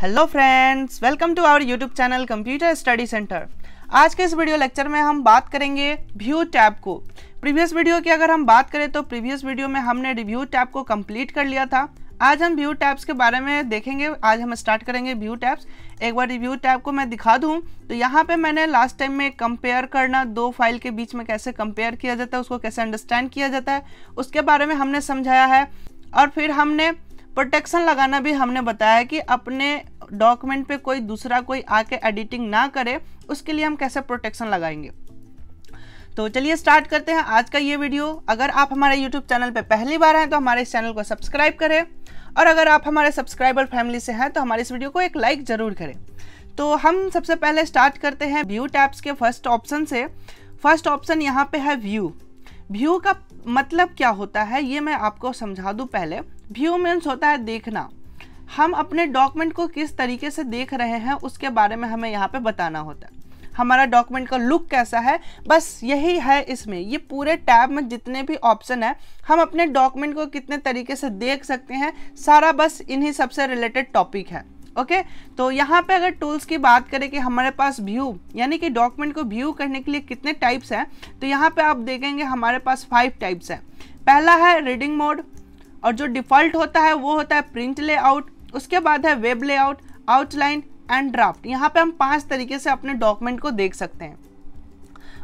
Hello friends welcome to our YouTube channel computer study centre आज के इस video lecture में हम बात करेंगे व्यू टैब को प्रीवियस वीडियो की अगर हम बात करें तो प्रीवियस वीडियो में हमने रिव्यू टैब को कंप्लीट कर लिया था आज हम व्यू टैब्स के बारे में देखेंगे आज हम स्टार्ट करेंगे व्यू टैब्स एक बार रिव्यू टैब को मैं दिखा दूँ तो यहाँ पर मैंने लास्ट टाइम में कंपेयर करना दो फाइल के बीच में कैसे कंपेयर किया जाता है उसको कैसे अंडरस्टैंड किया जाता है उसके बारे में हमने समझाया है और फिर हमने प्रोटेक्शन लगाना भी हमने बताया कि अपने डॉक्यूमेंट पे कोई दूसरा कोई आके एडिटिंग ना करे उसके लिए हम कैसे प्रोटेक्शन लगाएंगे तो चलिए स्टार्ट करते हैं आज का ये वीडियो अगर आप हमारे यूट्यूब चैनल पर पहली बार हैं तो हमारे इस चैनल को सब्सक्राइब करें और अगर आप हमारे सब्सक्राइबर फैमिली से हैं तो हमारे इस वीडियो को एक लाइक ज़रूर करें तो हम सबसे पहले स्टार्ट करते हैं व्यू टैब्स के फर्स्ट ऑप्शन से फर्स्ट ऑप्शन यहाँ पे है व्यू व्यू का मतलब क्या होता है ये मैं आपको समझा दूँ पहले व्यू मीन्स होता है देखना हम अपने डॉक्यूमेंट को किस तरीके से देख रहे हैं उसके बारे में हमें यहाँ पे बताना होता है हमारा डॉक्यूमेंट का लुक कैसा है बस यही है इसमें ये पूरे टैब में जितने भी ऑप्शन है हम अपने डॉक्यूमेंट को कितने तरीके से देख सकते हैं सारा बस इन्हीं सबसे रिलेटेड टॉपिक है ओके okay? तो यहाँ पे अगर टूल्स की बात करें कि हमारे पास व्यू यानी कि डॉक्यूमेंट को व्यू करने के लिए कितने टाइप्स हैं तो यहाँ पे आप देखेंगे हमारे पास फाइव टाइप्स हैं पहला है रीडिंग मोड और जो डिफ़ॉल्ट होता है वो होता है प्रिंट लेआउट उसके बाद है web layout outline and draft यहाँ पे हम पांच तरीके से अपने डॉक्यूमेंट को देख सकते हैं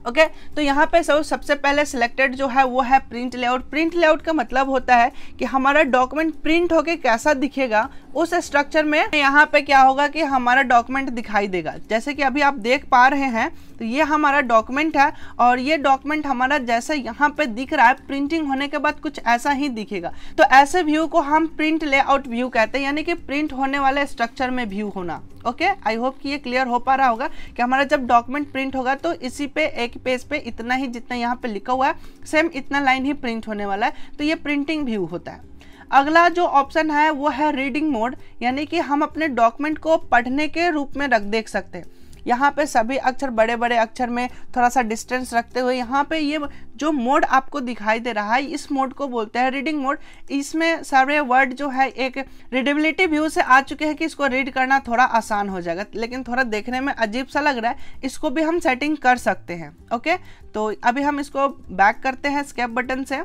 ओके okay, तो यहाँ पे सब सबसे पहले सिलेक्टेड जो है वो है प्रिंट लेआउट प्रिंट लेआउट का मतलब होता है कि हमारा डॉक्यूमेंट प्रिंट होके कैसा दिखेगा उस स्ट्रक्चर में यहाँ पे क्या होगा कि हमारा डॉक्यूमेंट दिखाई देगा जैसे कि अभी आप देख पा रहे हैं तो ये हमारा डॉक्यूमेंट है और ये डॉक्यूमेंट हमारा जैसे यहाँ पे दिख रहा है प्रिंटिंग होने के बाद कुछ ऐसा ही दिखेगा तो ऐसे व्यू को हम प्रिंट लेआउट व्यू कहते हैं यानी कि प्रिंट होने वाले स्ट्रक्चर में व्यू होना ओके आई होप कि ये क्लियर हो पा रहा होगा कि हमारा जब डॉक्यूमेंट प्रिंट होगा तो इसी पे एक पेज पे इतना ही जितना यहाँ पे लिखा हुआ है सेम इतना लाइन ही प्रिंट होने वाला है तो ये प्रिंटिंग व्यू होता है अगला जो ऑप्शन है वो है रीडिंग मोड यानी कि हम अपने डॉक्यूमेंट को पढ़ने के रूप में रख देख सकते हैं यहाँ पे सभी अक्षर बड़े बड़े अक्षर में थोड़ा सा डिस्टेंस रखते हुए यहाँ पे ये जो मोड आपको दिखाई दे रहा है इस मोड को बोलते हैं रीडिंग मोड इसमें सारे वर्ड जो है एक रीडेबिलिटी व्यू से आ चुके हैं कि इसको रीड करना थोड़ा आसान हो जाएगा लेकिन थोड़ा देखने में अजीब सा लग रहा है इसको भी हम सेटिंग कर सकते हैं ओके तो अभी हम इसको बैक करते हैं स्केप बटन से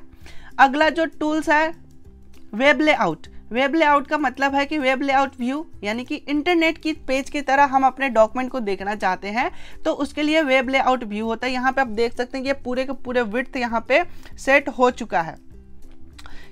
अगला जो टूल्स है वेब लेआउट वेब लेआउट का मतलब है कि वेब लेआउट व्यू यानी कि इंटरनेट की पेज की तरह हम अपने डॉक्यूमेंट को देखना चाहते हैं तो उसके लिए वेब लेआउट व्यू होता है यहाँ पे आप देख सकते हैं कि पूरे के पूरे विथ यहाँ पे सेट हो चुका है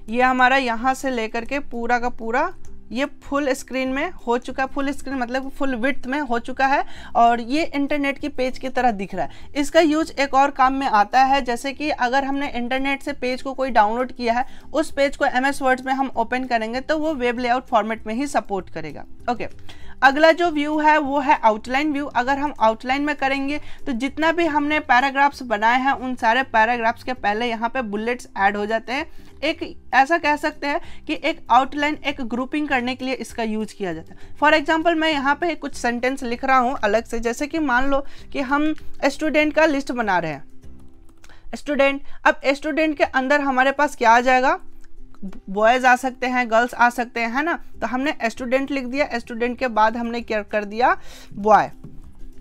ये हमारा यहाँ से लेकर के पूरा का पूरा ये फुल स्क्रीन में हो चुका फुल स्क्रीन मतलब फुल विथ में हो चुका है और ये इंटरनेट की पेज की तरह दिख रहा है इसका यूज एक और काम में आता है जैसे कि अगर हमने इंटरनेट से पेज को कोई डाउनलोड किया है उस पेज को एम एस वर्ड में हम ओपन करेंगे तो वो वेब लेआउट फॉर्मेट में ही सपोर्ट करेगा ओके okay. अगला जो व्यू है वो है आउटलाइन व्यू अगर हम आउटलाइन में करेंगे तो जितना भी हमने पैराग्राफ्स बनाए हैं उन सारे पैराग्राफ्स के पहले यहाँ पे बुलेट्स ऐड हो जाते हैं एक ऐसा कह सकते हैं कि एक आउटलाइन एक ग्रुपिंग करने के लिए इसका यूज किया जाता है फॉर एग्जाम्पल मैं यहाँ पे कुछ सेंटेंस लिख रहा हूँ अलग से जैसे कि मान लो कि हम स्टूडेंट का लिस्ट बना रहे हैं स्टूडेंट अब स्टूडेंट के अंदर हमारे पास क्या आ जाएगा बॉयज आ सकते हैं गर्ल्स आ सकते हैं है ना तो हमने स्टूडेंट लिख दिया स्टूडेंट के बाद हमने क्या कर दिया बॉय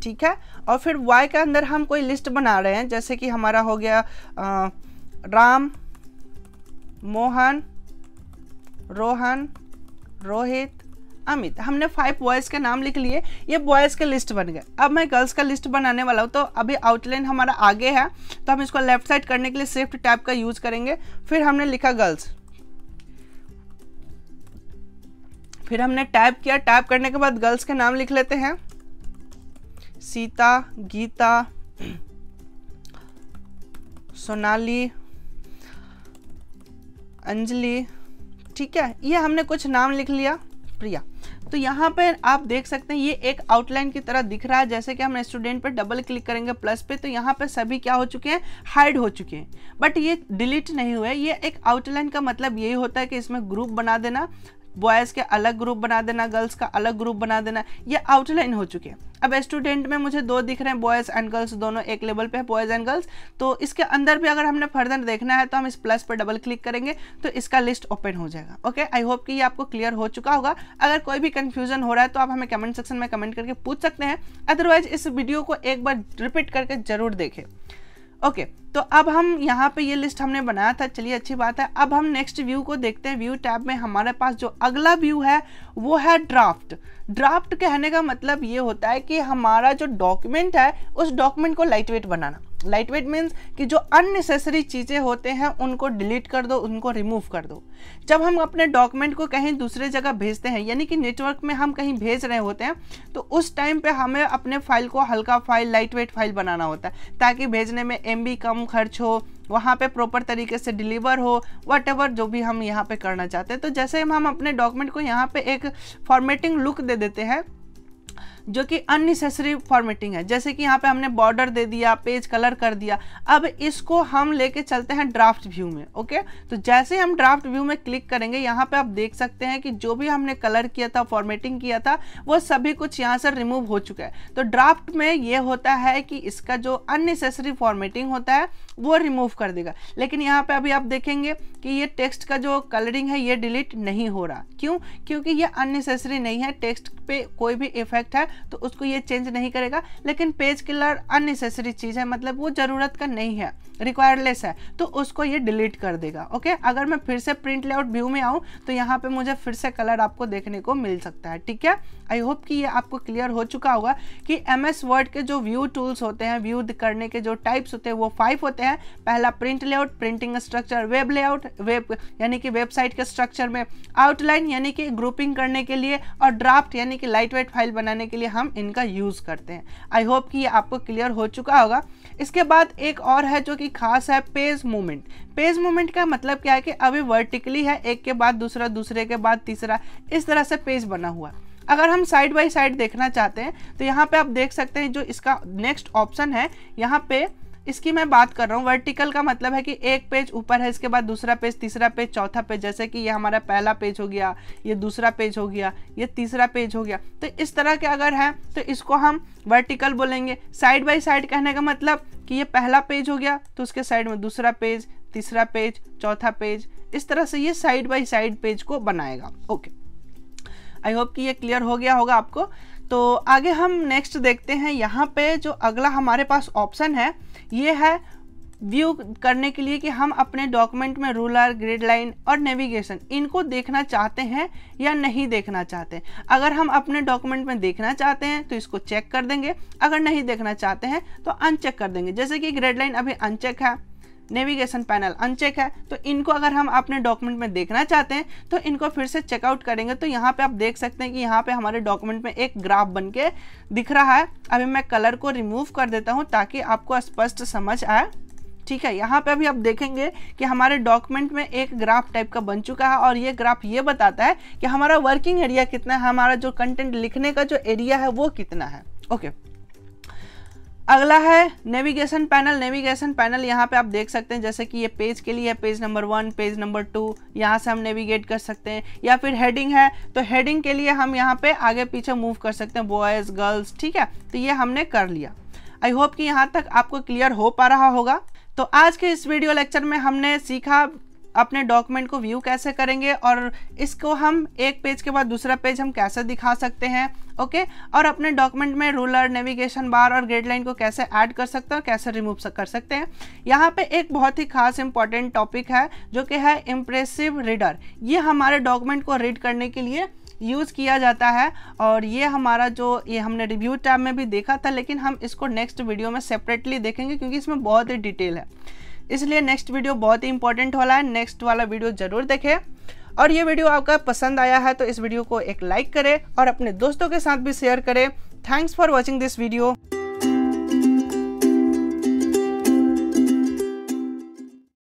ठीक है और फिर वाई के अंदर हम कोई लिस्ट बना रहे हैं जैसे कि हमारा हो गया आ, राम मोहन रोहन रोहित अमित हमने फाइव बॉयज़ के नाम लिख लिए ये बॉयज़ के लिस्ट बन गए अब मैं गर्ल्स का लिस्ट बनाने वाला हूँ तो अभी आउटलाइन हमारा आगे है तो हम इसको लेफ्ट साइड करने के लिए स्विफ्ट टैब का यूज़ करेंगे फिर हमने लिखा गर्ल्स फिर हमने टाइप किया टाइप करने के बाद गर्ल्स के नाम लिख लेते हैं सीता गीता सोनाली अंजलि ठीक है ये हमने कुछ नाम लिख लिया प्रिया तो यहाँ पर आप देख सकते हैं ये एक आउटलाइन की तरह दिख रहा है जैसे कि हम स्टूडेंट पर डबल क्लिक करेंगे प्लस पे तो यहाँ पे सभी क्या हो चुके हैं हाइड हो चुके हैं बट ये डिलीट नहीं हुए ये एक आउटलाइन का मतलब यही होता है कि इसमें ग्रुप बना देना बॉयज़ के अलग ग्रुप बना देना गर्ल्स का अलग ग्रुप बना देना ये आउटलाइन हो चुके हैं अब स्टूडेंट में मुझे दो दिख रहे हैं बॉयज़ एंड गर्ल्स दोनों एक लेवल पे है बॉयज़ एंड गर्ल्स तो इसके अंदर भी अगर हमने फर्दर देखना है तो हम इस प्लस पर डबल क्लिक करेंगे तो इसका लिस्ट ओपन हो जाएगा ओके आई होप कि ये आपको क्लियर हो चुका होगा अगर कोई भी कन्फ्यूजन हो रहा है तो आप हमें कमेंट सेक्शन में कमेंट करके पूछ सकते हैं अदरवाइज इस वीडियो को एक बार रिपीट करके जरूर देखें ओके तो अब हम यहाँ पे ये लिस्ट हमने बनाया था चलिए अच्छी बात है अब हम नेक्स्ट व्यू को देखते हैं व्यू टैब में हमारे पास जो अगला व्यू है वो है ड्राफ्ट ड्राफ्ट कहने का मतलब ये होता है कि हमारा जो डॉक्यूमेंट है उस डॉक्यूमेंट को लाइट वेट बनाना लाइट वेट मीन्स कि जो अननेसेसरी चीज़ें होते हैं उनको डिलीट कर दो उनको रिमूव कर दो जब हम अपने डॉक्यूमेंट को कहीं दूसरे जगह भेजते हैं यानी कि नेटवर्क में हम कहीं भेज रहे होते हैं तो उस टाइम पे हमें अपने फाइल को हल्का फाइल लाइट वेट फाइल बनाना होता है ताकि भेजने में एम कम खर्च हो वहाँ पे प्रॉपर तरीके से डिलीवर हो वट जो भी हम यहाँ पे करना चाहते हैं तो जैसे हम अपने डॉक्यूमेंट को यहाँ पे एक फॉर्मेटिंग लुक दे देते हैं जो कि अननेसेसरी फॉर्मेटिंग है जैसे कि यहाँ पे हमने बॉर्डर दे दिया पेज कलर कर दिया अब इसको हम लेके चलते हैं ड्राफ्ट व्यू में ओके तो जैसे हम ड्राफ्ट व्यू में क्लिक करेंगे यहाँ पे आप देख सकते हैं कि जो भी हमने कलर किया था फॉर्मेटिंग किया था वो सभी कुछ यहाँ से रिमूव हो चुका है तो ड्राफ्ट में ये होता है कि इसका जो अननेसेसरी फॉर्मेटिंग होता है वो रिमूव कर देगा लेकिन यहाँ पे अभी आप देखेंगे कि ये टेक्स्ट का जो कलरिंग है ये डिलीट नहीं हो रहा क्यों क्योंकि ये अननेसेसरी नहीं है टेक्स्ट पे कोई भी इफेक्ट है तो उसको ये चेंज नहीं करेगा लेकिन पेज किलर अननेसेसरी चीज़ है मतलब वो ज़रूरत का नहीं है रिक्वायरलेस है तो उसको ये डिलीट कर देगा ओके अगर मैं फिर से प्रिंट लेआउट व्यू में आऊँ तो यहाँ पर मुझे फिर से कलर आपको देखने को मिल सकता है ठीक है आई होप कि ये आपको क्लियर हो चुका होगा कि एम एस वर्ड के जो व्यू टूल्स होते हैं व्यू करने के जो टाइप्स होते हैं वो फाइव होते हैं पहला print layout printing structure web layout web यानी कि वेबसाइट के स्ट्रक्चर में आउटलाइन यानी कि ग्रुपिंग करने के लिए और ड्राफ्ट यानी कि लाइट वेट फाइल बनाने के लिए लिए हम इनका यूज़ करते हैं आई होप कि ये आपको क्लियर हो चुका होगा इसके बाद एक और है जो कि खास है पेज मूवमेंट पेज मूवमेंट का मतलब क्या है कि अभी वर्टिकली है एक के बाद दूसरा दूसरे के बाद तीसरा इस तरह से पेज बना हुआ अगर हम साइड बाई साइड देखना चाहते हैं तो यहाँ पे आप देख सकते हैं जो इसका नेक्स्ट ऑप्शन है यहाँ पे इसकी मैं बात कर रहा हूँ वर्टिकल का मतलब है कि एक पेज ऊपर है इसके बाद दूसरा पेज तीसरा पेज चौथा पेज जैसे कि ये हमारा पहला पेज हो गया ये दूसरा पेज हो गया ये तीसरा पेज हो गया तो इस तरह के अगर है तो इसको हम वर्टिकल बोलेंगे साइड बाई साइड कहने का मतलब कि ये पहला पेज हो गया तो उसके साइड में दूसरा पेज तीसरा पेज चौथा पेज इस तरह से ये साइड बाई साइड पेज को बनाएगा ओके आई होप कि ये क्लियर हो गया होगा आपको तो आगे हम नेक्स्ट देखते हैं यहाँ पे जो अगला हमारे पास ऑप्शन है ये है व्यू करने के लिए कि हम अपने डॉक्यूमेंट में रूलर ग्रिड लाइन और नेविगेशन इनको देखना चाहते हैं या नहीं देखना चाहते अगर हम अपने डॉक्यूमेंट में देखना चाहते हैं तो इसको चेक कर देंगे अगर नहीं देखना चाहते हैं तो अनचेक कर देंगे जैसे कि ग्रेड लाइन अभी अनचेक है नेविगेशन पैनल अनचेक है तो इनको अगर हम अपने डॉक्यूमेंट में देखना चाहते हैं तो इनको फिर से चेकआउट करेंगे तो यहाँ पे आप देख सकते हैं कि यहाँ पे हमारे डॉक्यूमेंट में एक ग्राफ बन के दिख रहा है अभी मैं कलर को रिमूव कर देता हूँ ताकि आपको स्पष्ट समझ आए ठीक है यहाँ पे अभी आप देखेंगे कि हमारे डॉक्यूमेंट में एक ग्राफ टाइप का बन चुका है और ये ग्राफ ये बताता है कि हमारा वर्किंग एरिया कितना है हमारा जो कंटेंट लिखने का जो एरिया है वो कितना है ओके okay. अगला है नेविगेशन पैनल नेविगेशन पैनल यहाँ पे आप देख सकते हैं जैसे कि ये पेज के लिए है page number one page number two यहाँ से हम नेविगेट कर सकते हैं या फिर हेडिंग है तो हेडिंग के लिए हम यहाँ पे आगे पीछे मूव कर सकते हैं बॉयज़ गर्ल्स ठीक है तो ये हमने कर लिया आई होप कि यहाँ तक आपको क्लियर हो पा रहा होगा तो आज के इस वीडियो लेक्चर में हमने सीखा अपने डॉक्यूमेंट को व्यू कैसे करेंगे और इसको हम एक पेज के बाद दूसरा पेज हम कैसे दिखा सकते हैं ओके और अपने डॉक्यूमेंट में रूलर नेविगेशन बार और ग्रेड लाइन को कैसे ऐड कर सकते हैं और कैसे रिमूव कर सकते हैं यहाँ पे एक बहुत ही खास इंपॉर्टेंट टॉपिक है जो कि है इम्प्रेसिव रीडर ये हमारे डॉक्यूमेंट को रीड करने के लिए यूज़ किया जाता है और ये हमारा जो ये हमने रिव्यू टैब में भी देखा था लेकिन हम इसको नेक्स्ट वीडियो में सेपरेटली देखेंगे क्योंकि इसमें बहुत ही डिटेल है इसलिए नेक्स्ट वीडियो बहुत ही इंपॉर्टेंट वाला है नेक्स्ट वाला वीडियो जरूर देखें और ये वीडियो आपका पसंद आया है तो इस वीडियो को एक लाइक करें और अपने दोस्तों के साथ भी शेयर करें thanks for watching this video